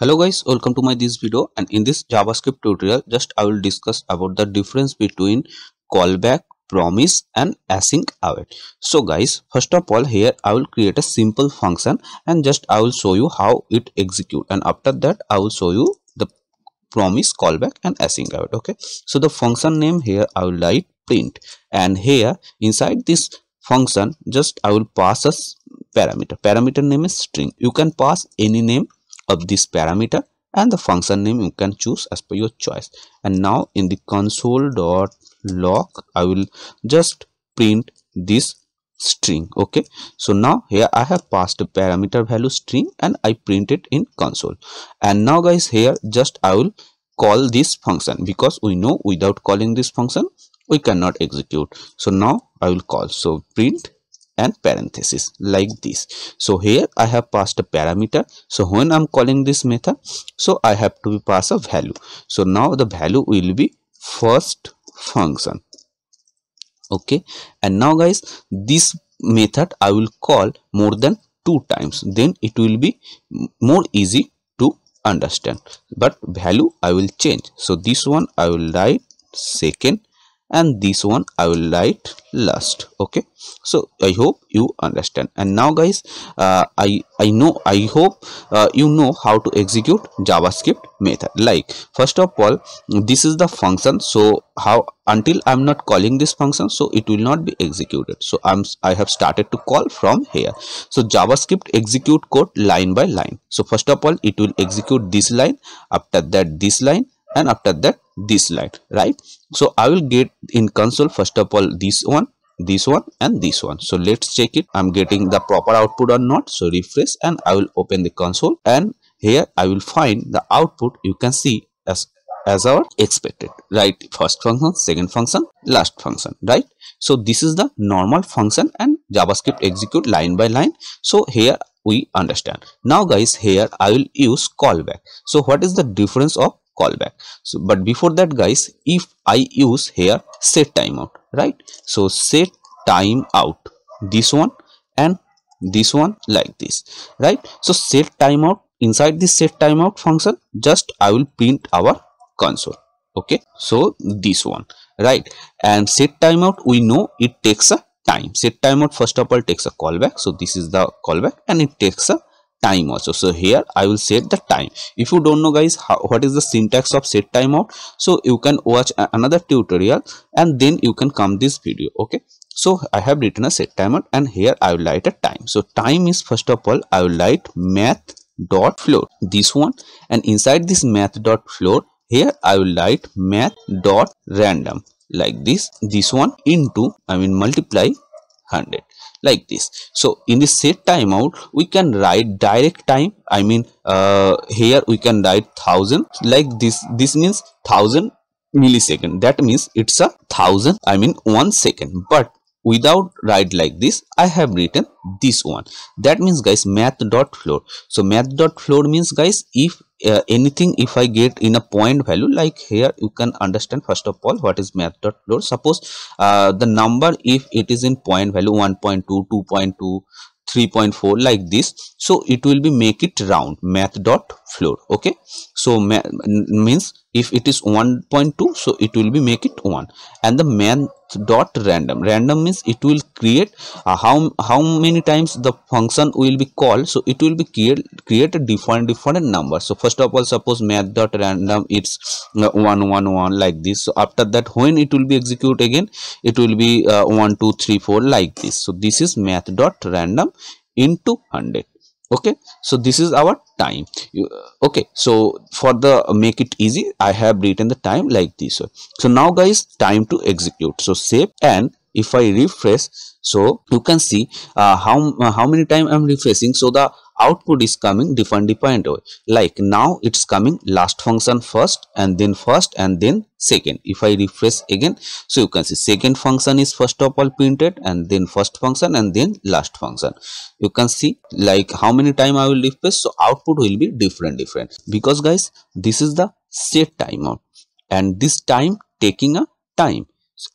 hello guys welcome to my this video and in this javascript tutorial just i will discuss about the difference between callback promise and async await so guys first of all here i will create a simple function and just i will show you how it execute and after that i will show you the promise callback and async await okay so the function name here i will write print and here inside this function just i will pass a parameter parameter name is string you can pass any name of this parameter and the function name you can choose as per your choice and now in the console dot log i will just print this string okay so now here i have passed a parameter value string and i print it in console and now guys here just i will call this function because we know without calling this function we cannot execute so now i will call so print and parenthesis like this so here i have passed a parameter so when i'm calling this method so i have to pass a value so now the value will be first function okay and now guys this method i will call more than two times then it will be more easy to understand but value i will change so this one i will write second and this one i will write last okay so i hope you understand and now guys uh, i i know i hope uh, you know how to execute javascript method like first of all this is the function so how until i'm not calling this function so it will not be executed so i'm i have started to call from here so javascript execute code line by line so first of all it will execute this line after that this line and after that this line right so i will get in console first of all this one this one and this one so let's check it i'm getting the proper output or not so refresh and i will open the console and here i will find the output you can see as as our expected right first function second function last function right so this is the normal function and javascript execute line by line so here we understand now guys here i will use callback so what is the difference of callback so but before that guys if i use here set timeout right so set timeout this one and this one like this right so set timeout inside this set timeout function just i will print our console okay so this one right and set timeout we know it takes a time set timeout first of all takes a callback so this is the callback and it takes a time also so here i will set the time if you don't know guys how, what is the syntax of set timeout so you can watch another tutorial and then you can come this video okay so i have written a set timeout and here i will write a time so time is first of all i will write math dot floor this one and inside this math dot floor here i will write math dot random like this this one into i mean multiply 100 like this so in the set timeout we can write direct time i mean uh, here we can write thousand like this this means thousand millisecond that means it's a thousand i mean one second but without write like this i have written this one that means guys math dot floor so math dot floor means guys if uh, anything if i get in a point value like here you can understand first of all what is math dot floor suppose uh, the number if it is in point value 1.2 2.2 3.4 like this so it will be make it round math dot floor okay so means if it is 1.2 so it will be make it 1 and the man dot random random means it will create uh, how how many times the function will be called so it will be create create a different different number so first of all suppose math dot random it's uh, one one one like this so after that when it will be execute again it will be uh, one two three four like this so this is math dot random into 100 okay so this is our time uh, okay so for the uh, make it easy i have written the time like this so now guys time to execute so save and if i refresh so you can see uh, how uh, how many time i'm refreshing so the output is coming different different way like now it's coming last function first and then first and then second if i refresh again so you can see second function is first of all printed and then first function and then last function you can see like how many time i will refresh so output will be different different because guys this is the set timeout and this time taking a time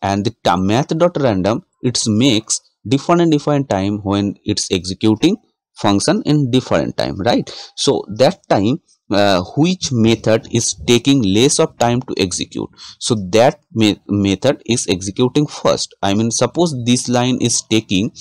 and the math dot random it makes different and different time when it's executing function in different time right so that time uh, which method is taking less of time to execute so that method is executing first i mean suppose this line is taking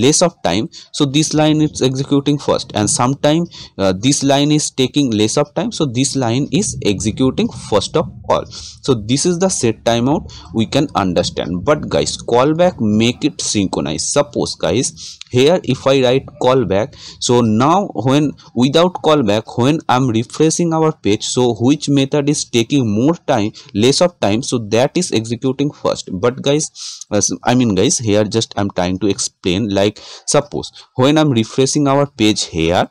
less of time so this line is executing first and sometime uh, this line is taking less of time so this line is executing first of all so this is the set timeout we can understand but guys callback make it synchronized suppose guys here if I write callback so now when without callback when I'm refreshing our page so which method is taking more time less of time so that is executing first but guys I mean guys here just I'm trying to explain like suppose when I'm refreshing our page here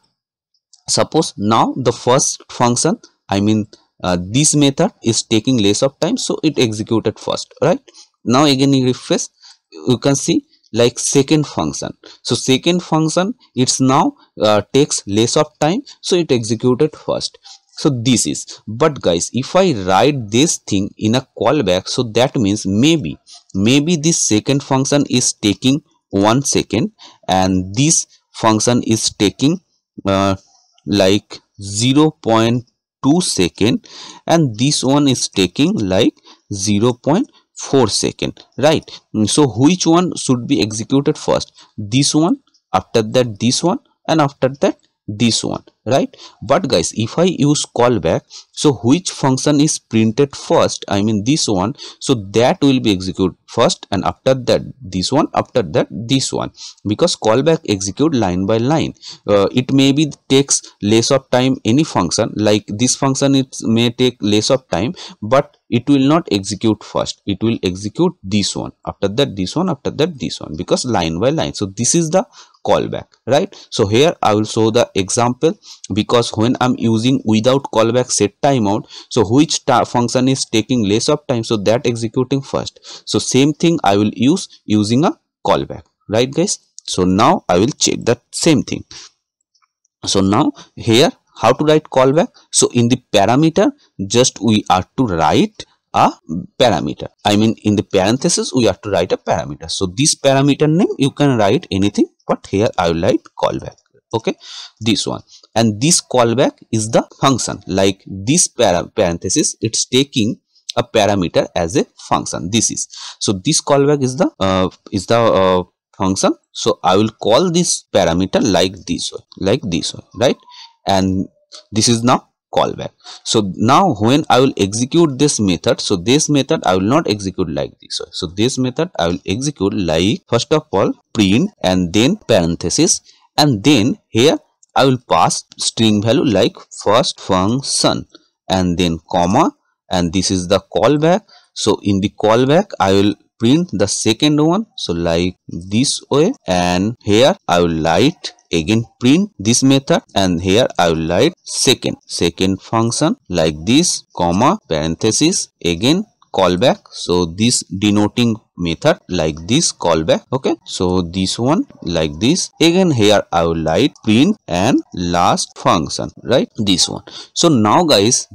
suppose now the first function I mean uh, this method is taking less of time so it executed first right now again you refresh you can see like second function so second function it's now uh, takes less of time so it executed first so this is but guys if i write this thing in a callback so that means maybe maybe this second function is taking one second and this function is taking uh, like 0 0.2 second and this one is taking like 0 0.2 4 second right mm, so which one should be executed first this one after that this one and after that this one right but guys if i use callback so which function is printed first i mean this one so that will be executed first and after that this one after that this one because callback execute line by line uh, it may be takes less of time any function like this function it may take less of time but it will not execute first it will execute this one after that this one after that this one because line by line so this is the callback right so here i will show the example because when i'm using without callback set timeout so which function is taking less of time so that executing first so same thing i will use using a callback right guys so now i will check that same thing so now here how to write callback so in the parameter just we are to write a parameter i mean in the parenthesis we have to write a parameter so this parameter name you can write anything but here i will write callback okay this one and this callback is the function like this para parenthesis it's taking a parameter as a function this is so this callback is the uh, is the uh, function so i will call this parameter like this one like this one right and this is now callback so now when i will execute this method so this method i will not execute like this so this method i will execute like first of all print and then parenthesis and then here I will pass string value like first function and then comma and this is the callback so in the callback I will print the second one so like this way and here I will write again print this method and here I will write second second function like this comma parenthesis again callback so this denoting method like this callback okay so this one like this again here i will write print and last function right this one so now guys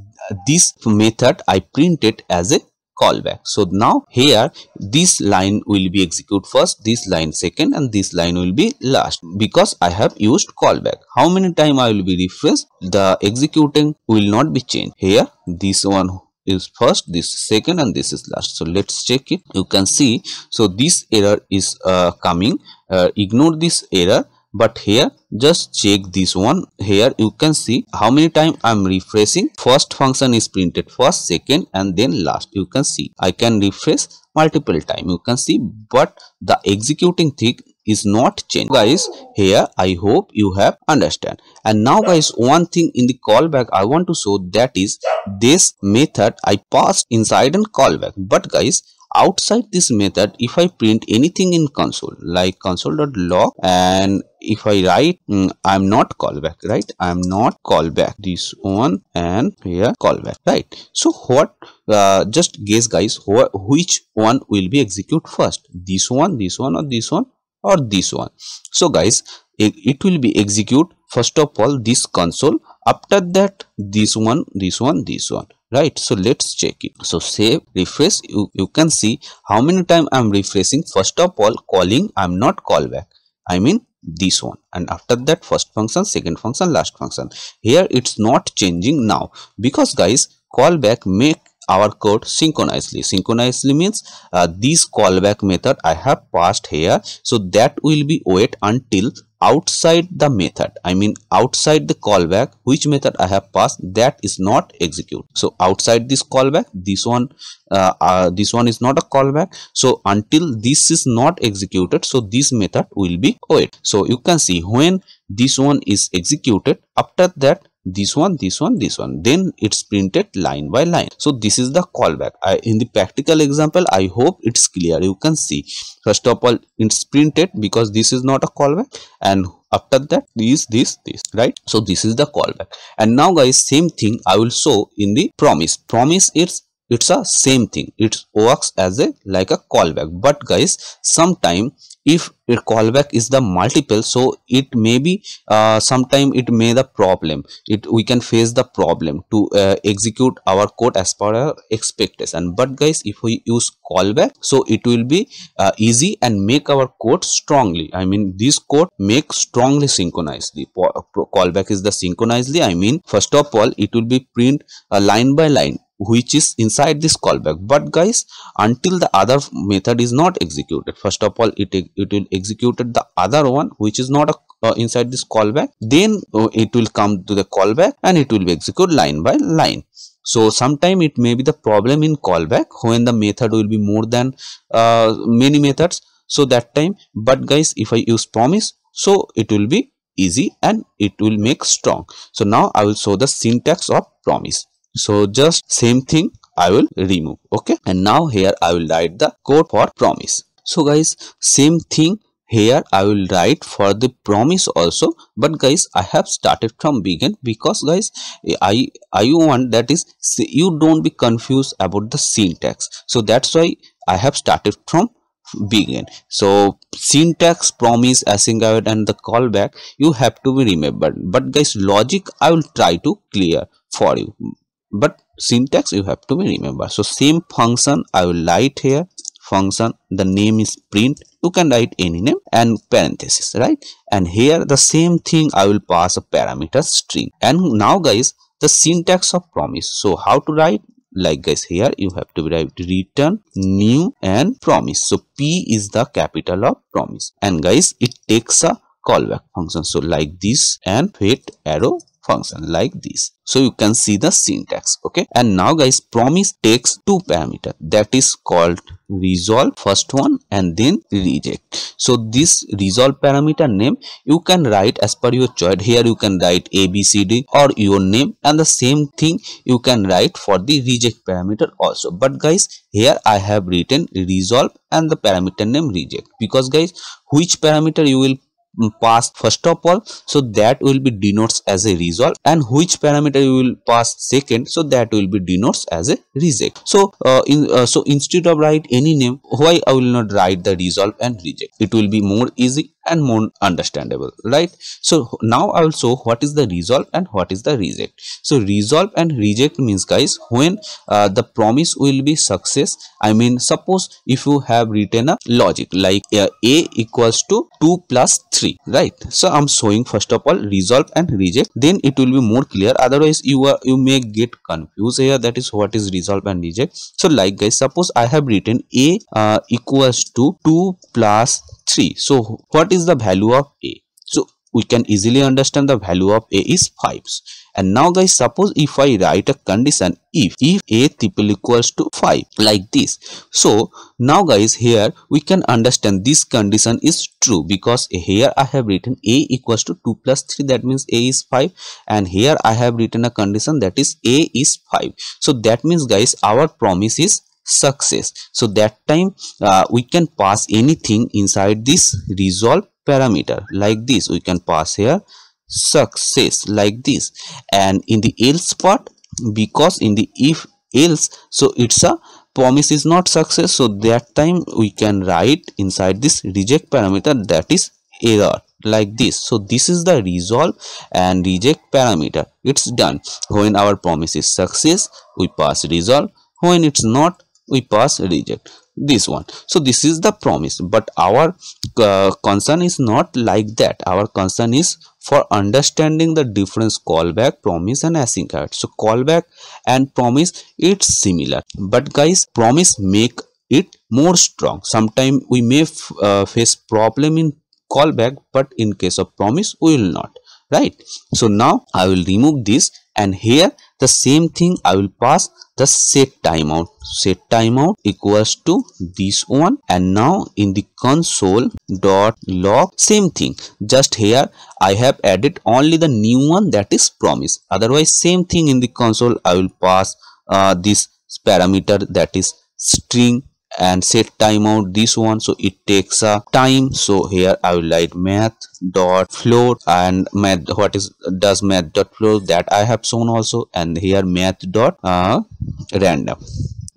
this method i printed as a callback so now here this line will be execute first this line second and this line will be last because i have used callback how many time i will be refreshed the executing will not be changed here this one is first this second and this is last so let's check it you can see so this error is uh, coming uh, ignore this error but here just check this one here you can see how many time i'm refreshing first function is printed first second and then last you can see i can refresh multiple time you can see but the executing thing is not changed guys here i hope you have understand and now guys one thing in the callback i want to show that is this method i passed inside and callback but guys outside this method if i print anything in console like console.log and if i write mm, i'm not callback right i'm not callback this one and here callback right so what uh, just guess guys wh which one will be execute first this one this one or this one or this one so guys it will be execute first of all this console after that this one this one this one right so let's check it so save refresh you, you can see how many time i'm refreshing first of all calling i'm not callback i mean this one and after that first function second function last function here it's not changing now because guys callback may our code synchronously synchronously means uh, this callback method i have passed here so that will be wait until outside the method i mean outside the callback which method i have passed that is not execute so outside this callback this one uh, uh, this one is not a callback so until this is not executed so this method will be wait so you can see when this one is executed after that this one this one this one then it's printed line by line so this is the callback I, in the practical example i hope it's clear you can see first of all it's printed because this is not a callback and after that this this this right so this is the callback and now guys same thing i will show in the promise promise is it's a same thing it works as a like a callback but guys sometime if a callback is the multiple so it may be uh, sometime it may the problem it we can face the problem to uh, execute our code as per our expectation but guys if we use callback so it will be uh, easy and make our code strongly i mean this code make strongly synchronously. the callback is the synchronously. i mean first of all it will be print uh, line by line which is inside this callback but guys until the other method is not executed first of all it it will executed the other one which is not a, uh, inside this callback then uh, it will come to the callback and it will be executed line by line so sometime it may be the problem in callback when the method will be more than uh, many methods so that time but guys if i use promise so it will be easy and it will make strong so now i will show the syntax of promise so just same thing i will remove okay and now here i will write the code for promise so guys same thing here i will write for the promise also but guys i have started from begin because guys i i want that is you don't be confused about the syntax so that's why i have started from begin so syntax promise async await and the callback you have to be remembered but guys logic i will try to clear for you but syntax you have to remember so same function i will write here function the name is print you can write any name and parenthesis right and here the same thing i will pass a parameter string and now guys the syntax of promise so how to write like guys here you have to write return new and promise so p is the capital of promise and guys it takes a callback function so like this and fit arrow function like this so you can see the syntax okay and now guys promise takes two parameter that is called resolve first one and then reject so this resolve parameter name you can write as per your choice here you can write abcd or your name and the same thing you can write for the reject parameter also but guys here i have written resolve and the parameter name reject because guys which parameter you will pass first of all so that will be denotes as a resolve and which parameter you will pass second so that will be denotes as a reject so uh, in uh, so instead of write any name why i will not write the resolve and reject it will be more easy and more understandable right so now i will show what is the resolve and what is the reject so resolve and reject means guys when uh, the promise will be success i mean suppose if you have written a logic like uh, a equals to 2 plus 3 right so i'm showing first of all resolve and reject then it will be more clear otherwise you are you may get confused here that is what is resolve and reject so like guys suppose i have written a uh, equals to 2 plus 3 so what is the value of a so we can easily understand the value of a is 5 and now guys suppose if i write a condition if if a triple equals to 5 like this so now guys here we can understand this condition is true because here i have written a equals to 2 plus 3 that means a is 5 and here i have written a condition that is a is 5 so that means guys our promise is success so that time uh, we can pass anything inside this resolve parameter like this we can pass here success like this and in the else part because in the if else so it's a promise is not success so that time we can write inside this reject parameter that is error like this so this is the resolve and reject parameter it's done when our promise is success we pass resolve when it's not we pass reject this one so this is the promise but our uh, concern is not like that our concern is for understanding the difference callback promise and async so callback and promise it's similar but guys promise make it more strong Sometimes we may uh, face problem in callback but in case of promise we will not right so now i will remove this and here the same thing i will pass the set timeout set timeout equals to this one and now in the console dot log same thing just here i have added only the new one that is promise otherwise same thing in the console i will pass uh, this parameter that is string and set timeout this one so it takes a time so here i will write math dot float and math what is does math dot float that i have shown also and here math dot uh, random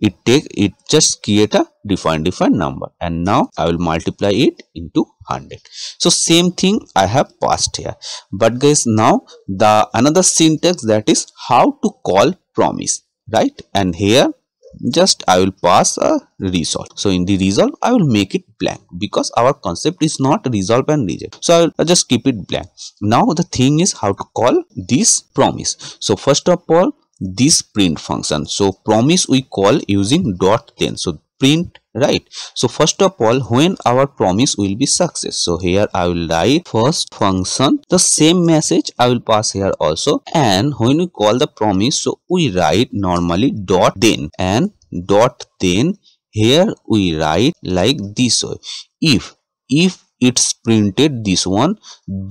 it take it just create a defined defined number and now i will multiply it into 100 so same thing i have passed here but guys now the another syntax that is how to call promise right and here just I will pass a resolve. So in the resolve I will make it blank because our concept is not resolve and reject. So I will just keep it blank. Now the thing is how to call this promise. So first of all this print function. So promise we call using dot then. So print right so first of all when our promise will be success so here i will write first function the same message i will pass here also and when we call the promise so we write normally dot then and dot then here we write like this way if if it's printed this one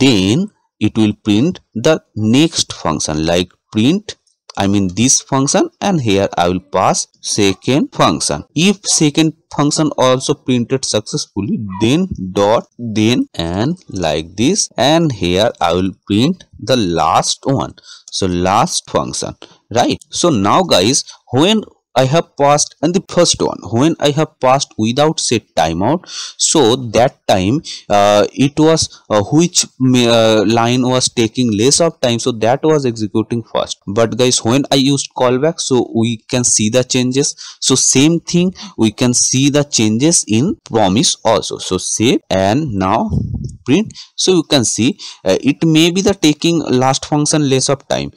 then it will print the next function like print I mean this function and here I will pass second function. If second function also printed successfully then dot then and like this and here I will print the last one. So last function right. So now guys when I have passed and the first one when I have passed without set timeout so that time uh, it was uh, which uh, line was taking less of time so that was executing first but guys when I used callback so we can see the changes so same thing we can see the changes in promise also so save and now print so you can see uh, it may be the taking last function less of time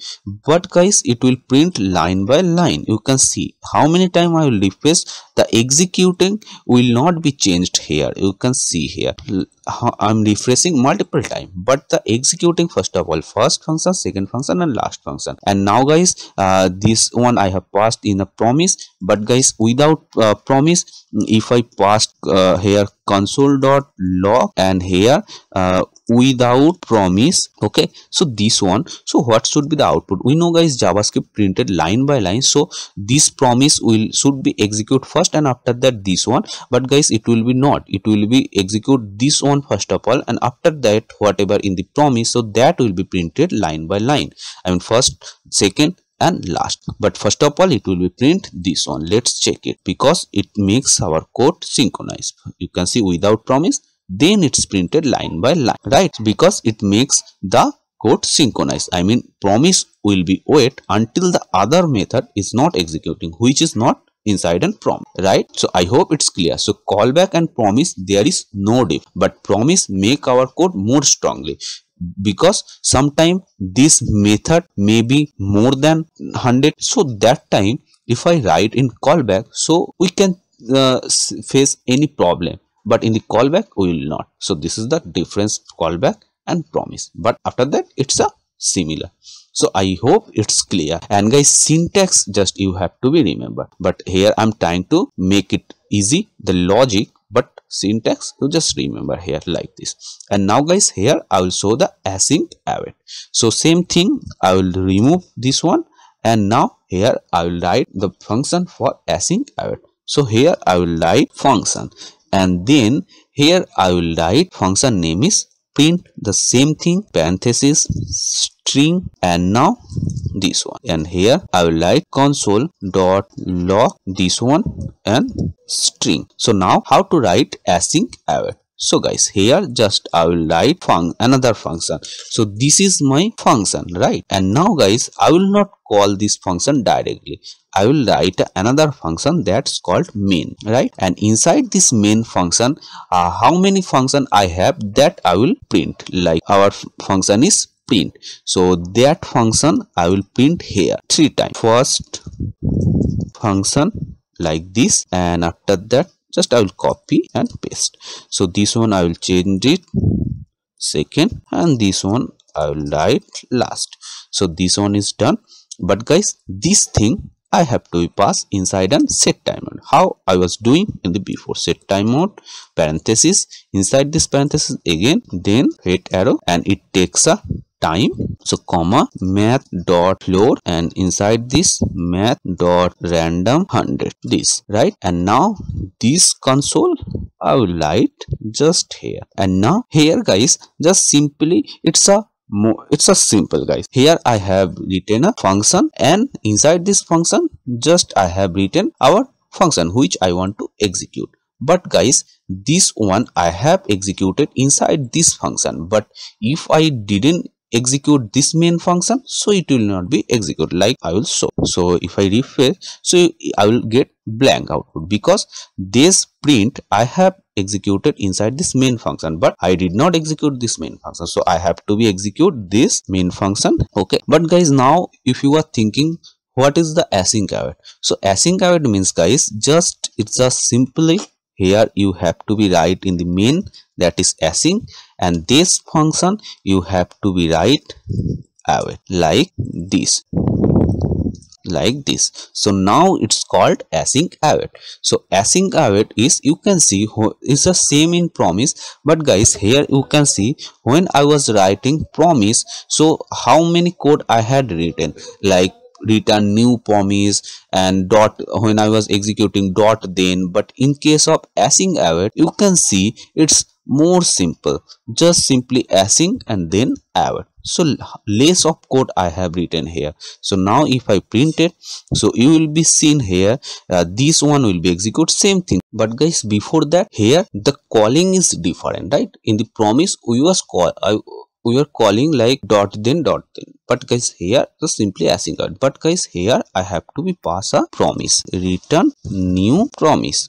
but guys it will print line by line you can see how many time i will refresh the executing will not be changed here you can see here i'm refreshing multiple time but the executing first of all first function second function and last function and now guys uh, this one i have passed in a promise but guys without uh, promise if i pass uh, here console dot log and here uh, without promise okay so this one so what should be the output we know guys javascript printed line by line so this promise will should be execute first and after that this one but guys it will be not it will be execute this one first of all and after that whatever in the promise so that will be printed line by line i mean first second and last but first of all it will be print this one let's check it because it makes our code synchronized you can see without promise then it's printed line by line right because it makes the code synchronized i mean promise will be wait until the other method is not executing which is not inside and prompt right so i hope it's clear so callback and promise there is no diff but promise make our code more strongly because sometime this method may be more than 100 so that time if i write in callback so we can uh, face any problem but in the callback we will not so this is the difference callback and promise but after that it's a similar so i hope it's clear and guys syntax just you have to be remembered but here i'm trying to make it easy the logic but syntax you just remember here like this and now guys here i will show the async await so same thing i will remove this one and now here i will write the function for async await so here i will write function and then here i will write function name is print the same thing parenthesis string and now this one and here i will write console dot log this one and string so now how to write async await so guys here just i will write fun another function so this is my function right and now guys i will not call this function directly i will write another function that's called main right and inside this main function uh, how many function i have that i will print like our function is print so that function i will print here three times first function like this and after that just i will copy and paste so this one i will change it second and this one i will write last so this one is done but guys this thing I have to pass inside and set timeout. How I was doing in the before set timeout parenthesis inside this parenthesis again then hit arrow and it takes a time so comma math dot floor and inside this math dot random 100 this right and now this console i will write just here and now here guys just simply it's a it's a simple guys here i have written a function and inside this function just i have written our function which i want to execute but guys this one i have executed inside this function but if i didn't execute this main function so it will not be executed like i will show so if i refresh so i will get blank output because this print i have executed inside this main function but i did not execute this main function so i have to be execute this main function okay but guys now if you are thinking what is the async await so async await means guys just it's a simply here you have to be right in the main that is async and this function you have to be right await like this like this so now it's called async await so async await is you can see is the same in promise but guys here you can see when i was writing promise so how many code i had written like return new promise and dot when I was executing dot then but in case of async await you can see it's more simple just simply async and then await so less of code i have written here so now if i print it so you will be seen here uh, this one will be execute same thing but guys before that here the calling is different right in the promise we was call i we were calling like dot then dot then but guys here the simply async out but guys here i have to be pass a promise return new promise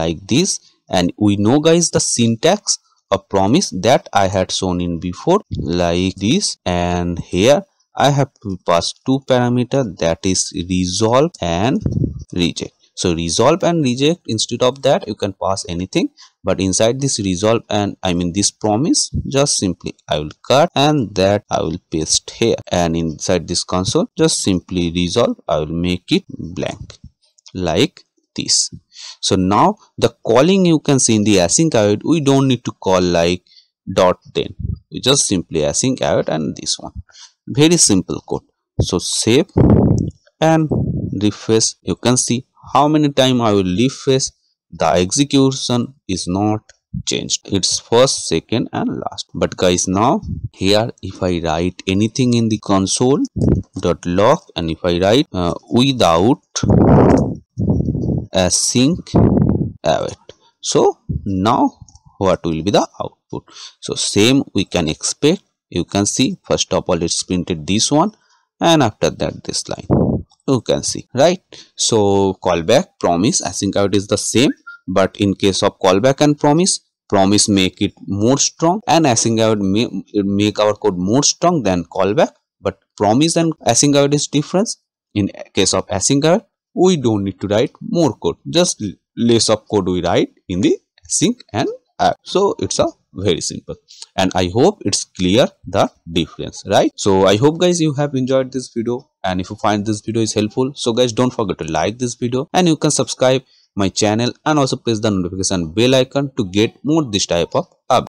like this and we know guys the syntax of promise that i had shown in before like this and here i have to pass two parameter that is resolve and reject so resolve and reject instead of that you can pass anything but inside this resolve and i mean this promise just simply i will cut and that i will paste here and inside this console just simply resolve i will make it blank like this so now the calling you can see in the async await we don't need to call like dot then we just simply async await and this one very simple code so save and refresh you can see how many time I will leave phase the execution is not changed it's first second and last but guys now here if I write anything in the console dot log and if I write uh, without a sync await so now what will be the output so same we can expect you can see first of all it's printed this one and after that this line you can see right so callback promise async out is the same but in case of callback and promise promise make it more strong and async out make our code more strong than callback but promise and async out is difference in case of async out we don't need to write more code just less of code we write in the async and app. so it's a very simple and i hope it's clear the difference right so i hope guys you have enjoyed this video and if you find this video is helpful so guys don't forget to like this video and you can subscribe my channel and also press the notification bell icon to get more this type of updates